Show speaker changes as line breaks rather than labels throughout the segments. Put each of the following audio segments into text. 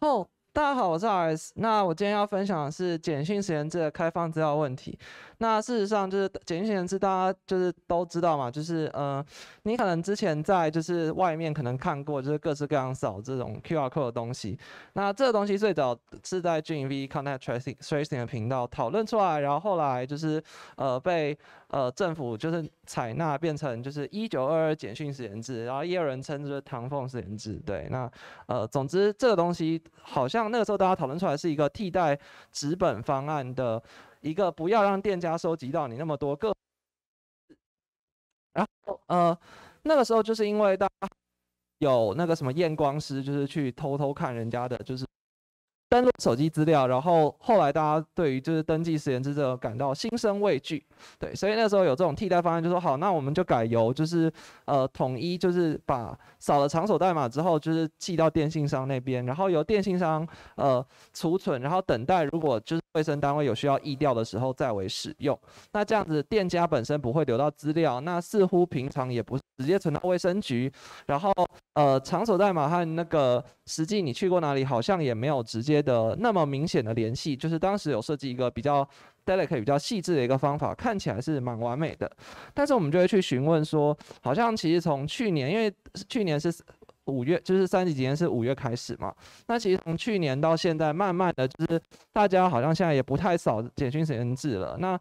哦，大家好，我是 r S。那我今天要分享的是碱性实验室的开放资料问题。那事实上，就是碱性实验室大家就是都知道嘛，就是呃，你可能之前在就是外面可能看过，就是各式各样扫这种 QR code 的东西。那这个东西最早是在 g e n V c o n t i n t Tracing 的频道讨论出来，然后后来就是呃被。呃，政府就是采纳变成就是一九二二简讯实联制，然后也有人称就是唐凤实验制。对，那呃，总之这个东西好像那个时候大家讨论出来是一个替代纸本方案的一个，不要让店家收集到你那么多个。然后呃，那个时候就是因为大家有那个什么验光师，就是去偷偷看人家的，就是。登录手机资料，然后后来大家对于就是登记实验制这个感到心生畏惧，对，所以那时候有这种替代方案，就说好，那我们就改由就是呃统一就是把扫了场所代码之后，就是寄到电信商那边，然后由电信商呃储存，然后等待如果就是卫生单位有需要易调的时候再为使用。那这样子店家本身不会留到资料，那似乎平常也不。直接存到卫生局，然后呃场所代码和那个实际你去过哪里好像也没有直接的那么明显的联系，就是当时有设计一个比较 delicate、比较细致的一个方法，看起来是蛮完美的。但是我们就会去询问说，好像其实从去年，因为去年是五月，就是三级几年是五月开始嘛，那其实从去年到现在，慢慢的就是大家好像现在也不太扫简讯实验制了。那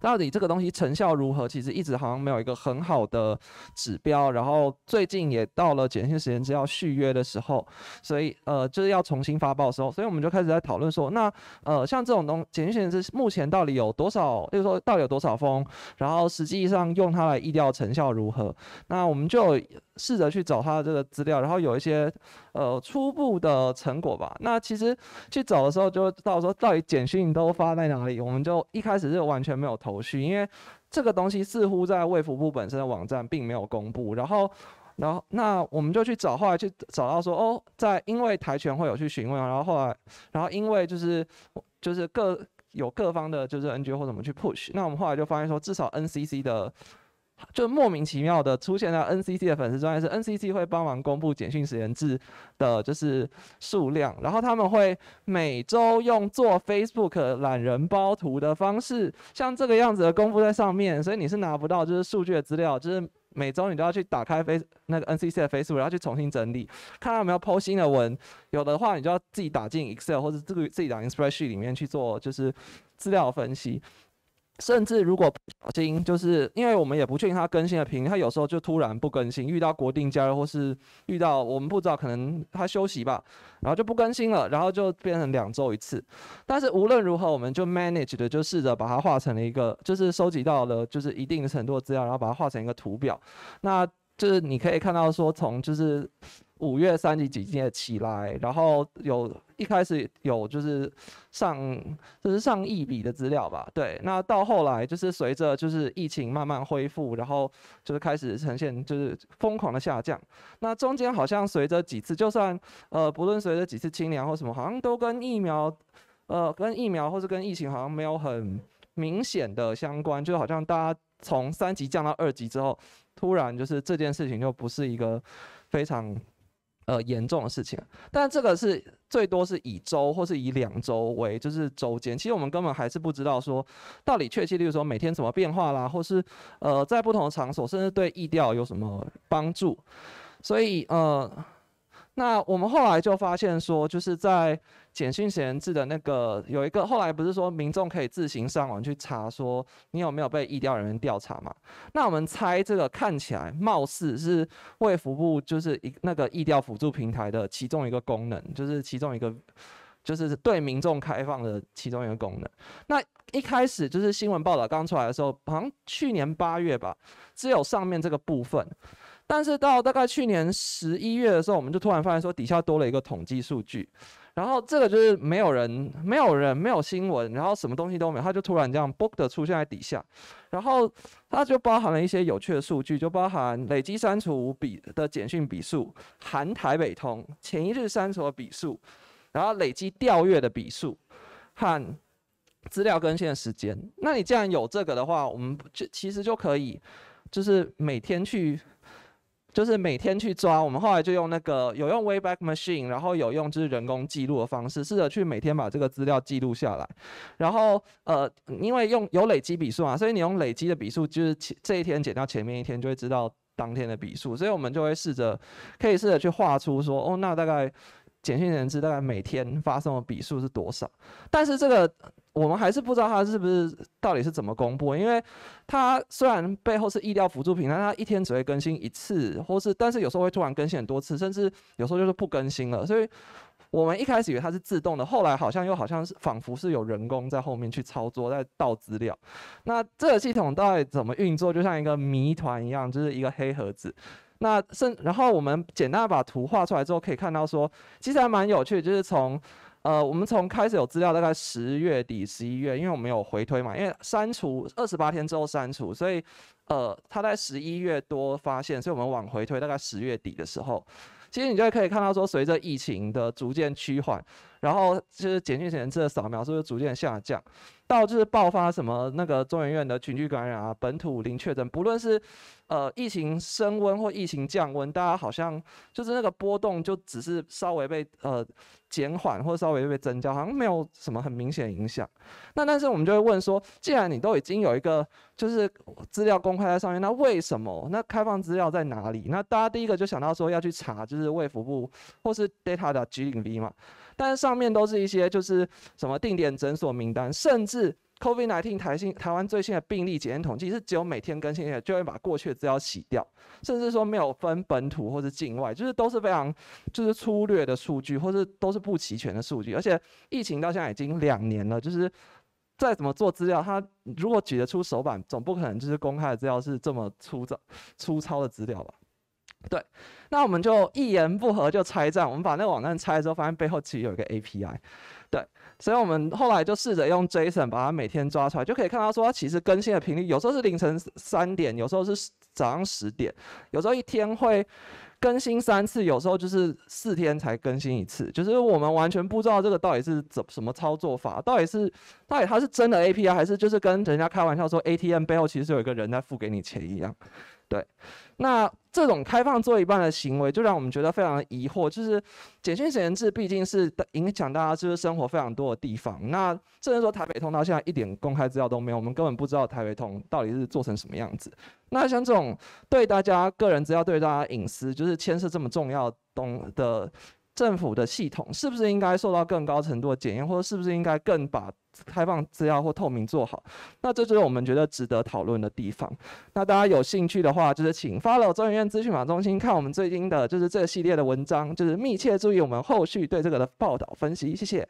到底这个东西成效如何？其实一直好像没有一个很好的指标。然后最近也到了检讯实验是要续约的时候，所以呃就是要重新发报的时候，所以我们就开始在讨论说，那呃像这种东检讯实验目前到底有多少，就是说到底有多少封，然后实际上用它来意料成效如何？那我们就试着去找它的这个资料，然后有一些。呃，初步的成果吧。那其实去找的时候，就知道说到底简讯都发在哪里，我们就一开始是完全没有头绪，因为这个东西似乎在卫福部本身的网站并没有公布。然后，然后那我们就去找，后来去找到说，哦，在因为台权会有去询问，然后后来，然后因为就是就是各有各方的就是 NGO 或怎么去 push，那我们后来就发现说，至少 NCC 的。就莫名其妙的出现在 NCC 的粉丝专业，是 NCC 会帮忙公布简讯实验制的，就是数量，然后他们会每周用做 Facebook 懒人包图的方式，像这个样子的公布在上面，所以你是拿不到就是数据的资料，就是每周你都要去打开 Face 那个 NCC 的 Facebook，然后去重新整理，看到有没有剖新的文，有的话你就要自己打进 Excel 或者自自己打进 s p r e s h e e 里面去做就是资料分析。甚至如果小心，就是因为我们也不确定它更新的频率，它有时候就突然不更新，遇到国定假日或是遇到我们不知道可能他休息吧，然后就不更新了，然后就变成两周一次。但是无论如何，我们就 manage 的就试着把它画成了一个，就是收集到了就是一定的程度的资料，然后把它画成一个图表。那就是你可以看到说从就是。五月三级几阶起来，然后有一开始有就是上，就是上亿笔的资料吧？对，那到后来就是随着就是疫情慢慢恢复，然后就是开始呈现就是疯狂的下降。那中间好像随着几次，就算呃不论随着几次清凉或什么，好像都跟疫苗呃跟疫苗或者跟疫情好像没有很明显的相关，就好像大家从三级降到二级之后，突然就是这件事情就不是一个非常。呃，严重的事情，但这个是最多是以周或是以两周为，就是周间。其实我们根本还是不知道说，到底确切如说每天怎么变化啦，或是呃，在不同的场所甚至对易调有什么帮助，所以呃。那我们后来就发现说，就是在简讯闲置的那个有一个，后来不是说民众可以自行上网去查，说你有没有被异调人员调查嘛？那我们猜这个看起来貌似是卫福部就是一那个异调辅助平台的其中一个功能，就是其中一个就是对民众开放的其中一个功能。那一开始就是新闻报道刚出来的时候，好像去年八月吧，只有上面这个部分。但是到大概去年十一月的时候，我们就突然发现说底下多了一个统计数据，然后这个就是没有人、没有人、没有新闻，然后什么东西都没有，它就突然这样 book 的出现在底下，然后它就包含了一些有趣的数据，就包含累积删除笔的简讯笔数（含台北通前一日删除的笔数），然后累积调阅的笔数和资料更新的时间。那你既然有这个的话，我们就其实就可以，就是每天去。就是每天去抓，我们后来就用那个有用 Wayback Machine，然后有用就是人工记录的方式，试着去每天把这个资料记录下来。然后呃，因为用有累积笔数嘛，所以你用累积的笔数，就是这一天减掉前面一天，就会知道当天的笔数。所以我们就会试着，可以试着去画出说，哦，那大概简讯人质大概每天发送的笔数是多少？但是这个。我们还是不知道它是不是到底是怎么公布，因为它虽然背后是医疗辅助品，但它一天只会更新一次，或是但是有时候会突然更新很多次，甚至有时候就是不更新了。所以我们一开始以为它是自动的，后来好像又好像是仿佛是有人工在后面去操作在倒资料。那这个系统到底怎么运作，就像一个谜团一样，就是一个黑盒子。那甚然后我们简单把图画出来之后，可以看到说，其实还蛮有趣，就是从。呃，我们从开始有资料大概十月底、十一月，因为我们有回推嘛，因为删除二十八天之后删除，所以呃，他在十一月多发现，所以我们往回推大概十月底的时候，其实你就可以看到说，随着疫情的逐渐趋缓。然后就是检测前验次的扫描是不是逐渐下降，到就是爆发什么那个中研院的群聚感染啊，本土零确诊，不论是呃疫情升温或疫情降温，大家好像就是那个波动就只是稍微被呃减缓或稍微被增加，好像没有什么很明显影响。那但是我们就会问说，既然你都已经有一个就是资料公开在上面，那为什么那开放资料在哪里？那大家第一个就想到说要去查，就是卫福部或是 Data 的 G V 嘛。但是上面都是一些就是什么定点诊所名单，甚至 COVID-19 台新台湾最新的病例检验统计是只有每天更新，就会把过去的资料洗掉，甚至说没有分本土或者境外，就是都是非常就是粗略的数据，或是都是不齐全的数据。而且疫情到现在已经两年了，就是再怎么做资料，他如果举得出手板，总不可能就是公开的资料是这么粗糙粗糙的资料吧？对，那我们就一言不合就拆账，我们把那个网站拆了之后，发现背后其实有一个 API。对，所以我们后来就试着用 JSON 把它每天抓出来，就可以看到说，它其实更新的频率有时候是凌晨三点，有时候是早上十点，有时候一天会更新三次，有时候就是四天才更新一次，就是我们完全不知道这个到底是怎什么操作法，到底是到底它是真的 API，还是就是跟人家开玩笑说 ATM 背后其实有一个人在付给你钱一样。对，那。这种开放做一半的行为，就让我们觉得非常的疑惑。就是减讯责任制毕竟是影响大家就是生活非常多的地方。那这至说台北通到现在一点公开资料都没有，我们根本不知道台北通到底是做成什么样子。那像这种对大家个人资料、对大家隐私，就是牵涉这么重要的政府的系统，是不是应该受到更高程度的检验，或者是不是应该更把？开放资料或透明做好，那这就是我们觉得值得讨论的地方。那大家有兴趣的话，就是请发到中研院资讯网中心看我们最近的，就是这系列的文章，就是密切注意我们后续对这个的报道分析。谢谢。